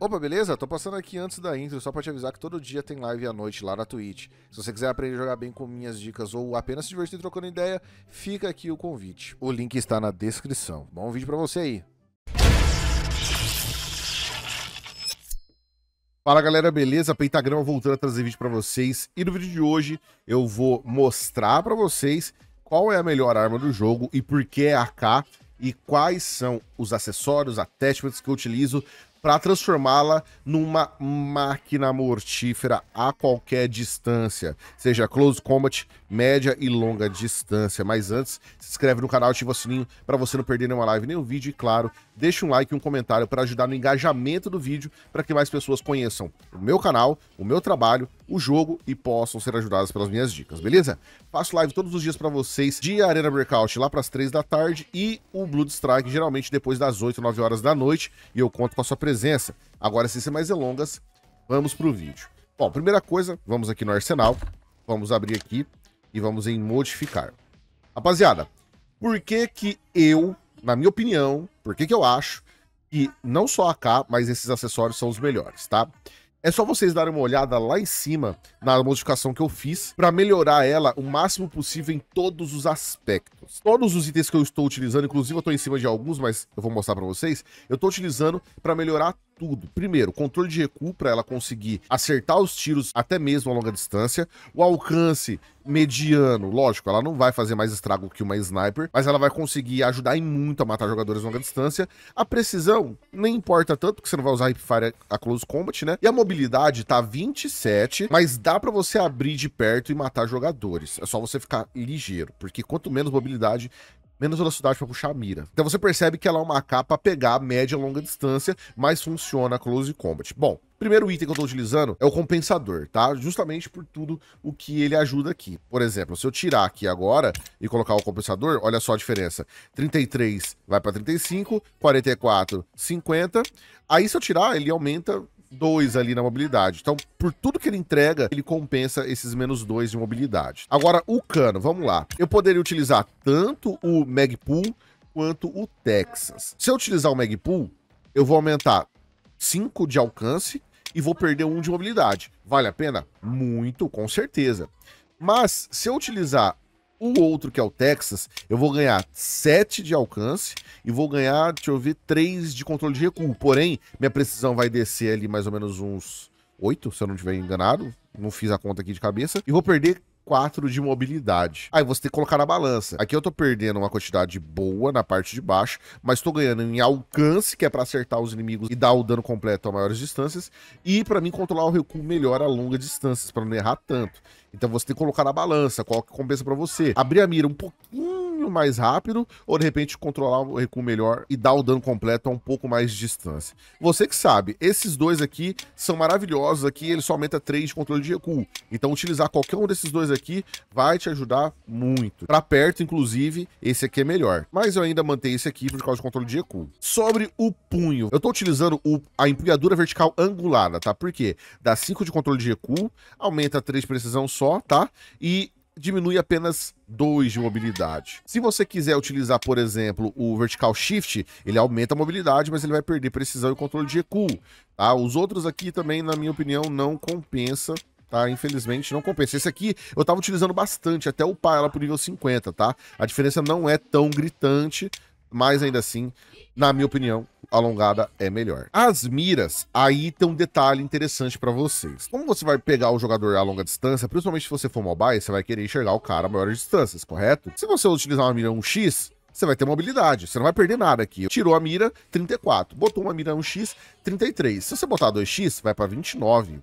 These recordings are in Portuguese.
Opa, beleza? Tô passando aqui antes da intro só pra te avisar que todo dia tem live à noite lá na Twitch. Se você quiser aprender a jogar bem com minhas dicas ou apenas se divertir trocando ideia, fica aqui o convite. O link está na descrição. Bom vídeo pra você aí. Fala galera, beleza? Pentagrama voltando a trazer vídeo para vocês. E no vídeo de hoje eu vou mostrar para vocês qual é a melhor arma do jogo e por que é AK e quais são os acessórios, attachments que eu utilizo para transformá-la numa máquina mortífera a qualquer distância, seja close combat, média e longa distância. Mas antes, se inscreve no canal, ativa o sininho para você não perder nenhuma live, nenhum vídeo e claro, deixa um like e um comentário para ajudar no engajamento do vídeo para que mais pessoas conheçam o meu canal, o meu trabalho o jogo e possam ser ajudadas pelas minhas dicas, beleza? Faço live todos os dias para vocês de Arena Breakout lá para as 3 da tarde e o Blood Strike geralmente depois das 8, 9 horas da noite e eu conto com a sua presença. Agora, sem ser mais delongas, vamos pro vídeo. Bom, primeira coisa, vamos aqui no arsenal, vamos abrir aqui e vamos em modificar. Rapaziada, por que que eu, na minha opinião, por que que eu acho que não só a K, mas esses acessórios são os melhores, tá? É só vocês darem uma olhada lá em cima na modificação que eu fiz para melhorar ela o máximo possível em todos os aspectos. Todos os itens que eu estou utilizando, inclusive eu estou em cima de alguns, mas eu vou mostrar para vocês, eu estou utilizando para melhorar tudo. Primeiro, controle de recuo para ela conseguir acertar os tiros até mesmo a longa distância. O alcance mediano, lógico, ela não vai fazer mais estrago que uma sniper, mas ela vai conseguir ajudar em muito a matar jogadores a longa distância. A precisão nem importa tanto, que você não vai usar hipfire a close combat, né? E a mobilidade tá 27, mas dá para você abrir de perto e matar jogadores. É só você ficar ligeiro, porque quanto menos mobilidade, menos velocidade para puxar a mira. Então você percebe que ela é uma AK para pegar média e longa distância, mas funciona close combat. Bom, primeiro item que eu estou utilizando é o compensador, tá? Justamente por tudo o que ele ajuda aqui. Por exemplo, se eu tirar aqui agora e colocar o compensador, olha só a diferença. 33 vai para 35, 44, 50. Aí se eu tirar, ele aumenta 2 ali na mobilidade. Então, por tudo que ele entrega, ele compensa esses menos 2 de mobilidade. Agora, o cano, vamos lá. Eu poderia utilizar tanto o Magpul quanto o Texas. Se eu utilizar o Magpul, eu vou aumentar 5 de alcance e vou perder 1 de mobilidade. Vale a pena? Muito, com certeza. Mas, se eu utilizar o outro, que é o Texas, eu vou ganhar 7 de alcance e vou ganhar, deixa eu ver, 3 de controle de recuo. Porém, minha precisão vai descer ali mais ou menos uns 8, se eu não estiver enganado. Não fiz a conta aqui de cabeça. E vou perder 4 de mobilidade. Aí você tem que colocar na balança. Aqui eu tô perdendo uma quantidade boa na parte de baixo, mas tô ganhando em alcance, que é para acertar os inimigos e dar o dano completo a maiores distâncias, e para mim controlar o recuo melhor a longas distâncias, para não errar tanto. Então você tem que colocar na balança qual que compensa para você. Abrir a mira um pouquinho pouquinho mais rápido, ou de repente controlar o recuo melhor e dar o dano completo a um pouco mais de distância. Você que sabe, esses dois aqui são maravilhosos aqui, ele só aumenta 3 de controle de recuo. Então utilizar qualquer um desses dois aqui vai te ajudar muito. Para perto, inclusive, esse aqui é melhor. Mas eu ainda mantenho esse aqui por causa do controle de recuo. Sobre o punho, eu tô utilizando o, a empunhadura vertical angulada, tá? Por quê? Dá 5 de controle de recuo, aumenta 3 de precisão só, tá? E diminui apenas 2 de mobilidade. Se você quiser utilizar, por exemplo, o Vertical Shift, ele aumenta a mobilidade, mas ele vai perder precisão e controle de recuo. Tá? Os outros aqui também, na minha opinião, não compensa tá? Infelizmente não compensa. Esse aqui eu tava utilizando bastante, até upar ela pro nível 50, tá? A diferença não é tão gritante, mas ainda assim, na minha opinião, alongada é melhor. As miras, aí tem um detalhe interessante para vocês. Como você vai pegar o jogador a longa distância, principalmente se você for mobile, você vai querer enxergar o cara a maiores distâncias, correto? Se você utilizar uma mira 1x, você vai ter mobilidade, você não vai perder nada aqui. Tirou a mira, 34. Botou uma mira 1x, 33. Se você botar 2x, vai para 29.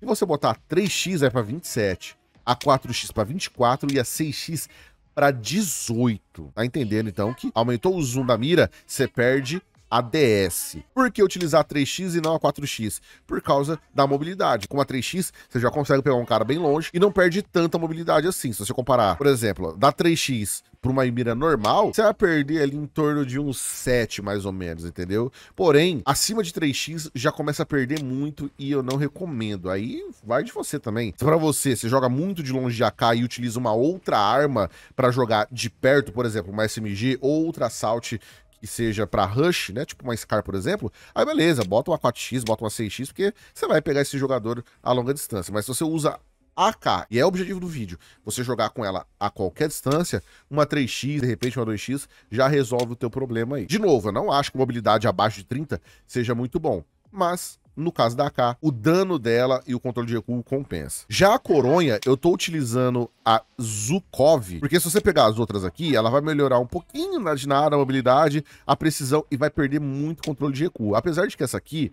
Se você botar 3x, vai para 27. A 4x para 24 e a 6x para 18. Tá entendendo então que aumentou o zoom da mira, você perde ADS. Por que utilizar a 3x e não a 4x? Por causa da mobilidade. Com a 3x, você já consegue pegar um cara bem longe e não perde tanta mobilidade assim. Se você comparar, por exemplo, da 3x para uma mira normal, você vai perder ali em torno de uns 7, mais ou menos, entendeu? Porém, acima de 3x já começa a perder muito e eu não recomendo. Aí vai de você também. Se para você, você joga muito de longe de AK e utiliza uma outra arma para jogar de perto, por exemplo, uma SMG ou outra assault que seja para rush, né? Tipo uma Scar, por exemplo, aí beleza, bota uma 4x, bota uma 6x, porque você vai pegar esse jogador a longa distância. Mas se você usa AK, e é o objetivo do vídeo, você jogar com ela a qualquer distância, uma 3x, de repente uma 2x, já resolve o teu problema aí. De novo, eu não acho que uma habilidade abaixo de 30 seja muito bom, mas no caso da AK, o dano dela e o controle de recuo compensa. Já a coronha, eu tô utilizando a Zukov, porque se você pegar as outras aqui, ela vai melhorar um pouquinho na, na mobilidade, a precisão e vai perder muito controle de recuo. Apesar de que essa aqui,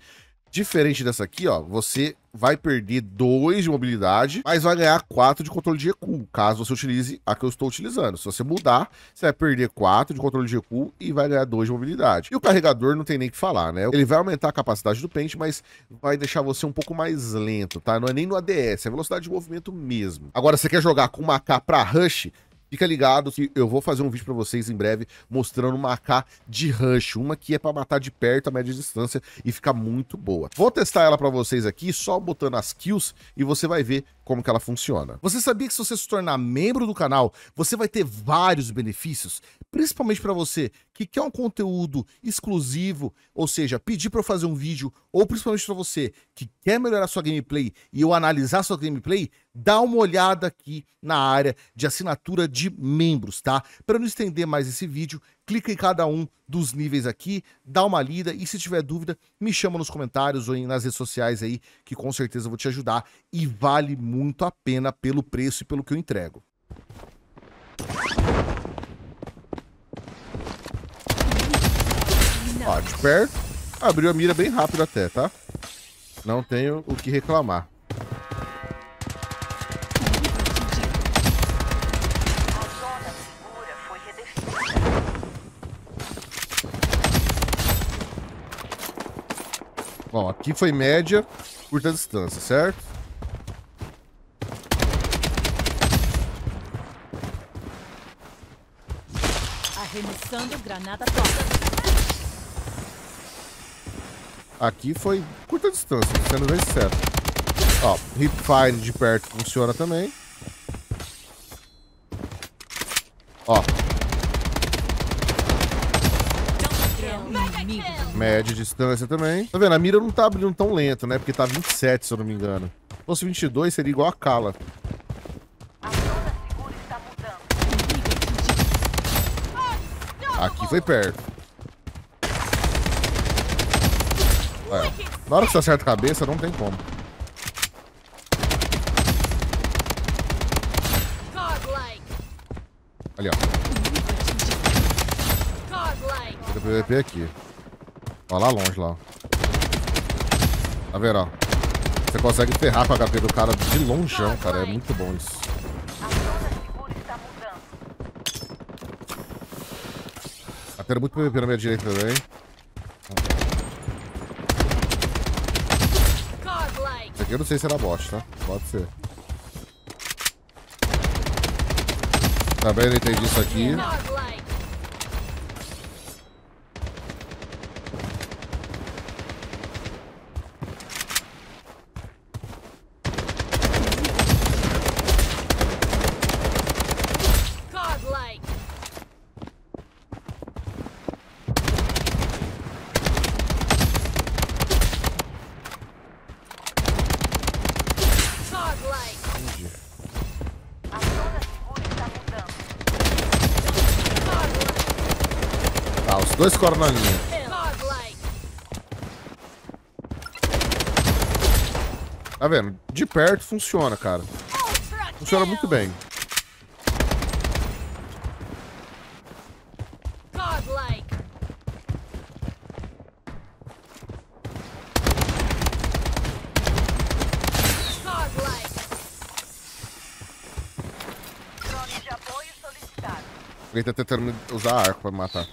Diferente dessa aqui, ó, você vai perder 2 de mobilidade, mas vai ganhar 4 de controle de recuo, caso você utilize a que eu estou utilizando. Se você mudar, você vai perder 4 de controle de recuo e vai ganhar 2 de mobilidade. E o carregador não tem nem que falar, né? Ele vai aumentar a capacidade do pente, mas vai deixar você um pouco mais lento, tá? Não é nem no ADS, é velocidade de movimento mesmo. Agora, você quer jogar com uma K pra rush, Fica ligado que eu vou fazer um vídeo para vocês em breve mostrando uma AK de rush, uma que é para matar de perto a média distância e fica muito boa. Vou testar ela para vocês aqui, só botando as kills e você vai ver como que ela funciona. Você sabia que se você se tornar membro do canal, você vai ter vários benefícios, principalmente para você que quer um conteúdo exclusivo, ou seja, pedir para eu fazer um vídeo, ou principalmente para você que quer melhorar sua gameplay e eu analisar sua gameplay, dá uma olhada aqui na área de assinatura de membros, tá? Para não estender mais esse vídeo, clica em cada um dos níveis aqui, dá uma lida e se tiver dúvida, me chama nos comentários ou nas redes sociais aí, que com certeza eu vou te ajudar e vale muito a pena pelo preço e pelo que eu entrego. Ó, de perto, abriu a mira bem rápido até, tá? Não tenho o que reclamar. Ó, aqui foi média, curta distância, certo? Arremessando granada toca. Aqui foi curta distância, sendo bem sincero. Ó, refine de perto funciona também. Ó, média Mede distância também. Tá vendo? A mira não tá abrindo tão lento, né? Porque tá 27, se eu não me engano. Se fosse 22, seria igual a Kala. Aqui foi perto. Ué, na hora que você acerta a cabeça, não tem como. Ali, ó. Fica PVP aqui. Ó, tá lá longe, lá. Tá vendo, ó? Você consegue ferrar com a HP do cara de longeão, cara. É muito bom isso. Tá tendo muito PVP na minha direita também. Esse aqui eu não sei se era é bot, tá? Pode ser. Também não entendi isso aqui. Dois caras na linha. Tá vendo? De perto funciona, cara. Funciona muito bem. Ele tá tentando usar arco pra me matar.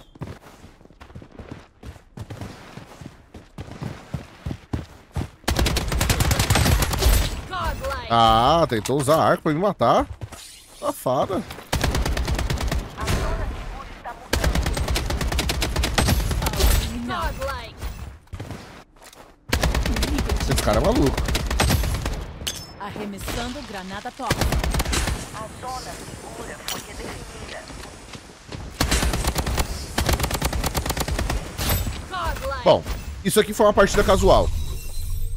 Ah, tentou usar arco pra me matar. Safada. Esse cara é maluco. Arremessando granada A zona segura foi redefinida. Bom, isso aqui foi uma partida casual.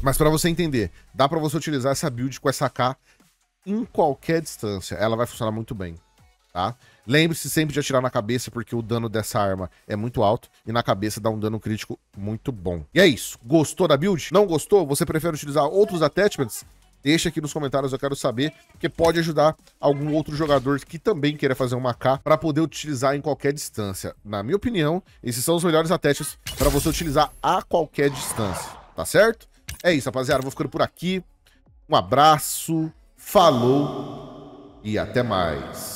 Mas para você entender, dá para você utilizar essa build com essa K em qualquer distância. Ela vai funcionar muito bem, tá? Lembre-se sempre de atirar na cabeça, porque o dano dessa arma é muito alto e na cabeça dá um dano crítico muito bom. E é isso. Gostou da build? Não gostou? Você prefere utilizar outros attachments? Deixa aqui nos comentários, eu quero saber, porque pode ajudar algum outro jogador que também queira fazer uma K para poder utilizar em qualquer distância. Na minha opinião, esses são os melhores attachments para você utilizar a qualquer distância, tá certo? É isso, rapaziada. Vou ficando por aqui. Um abraço, falou e até mais.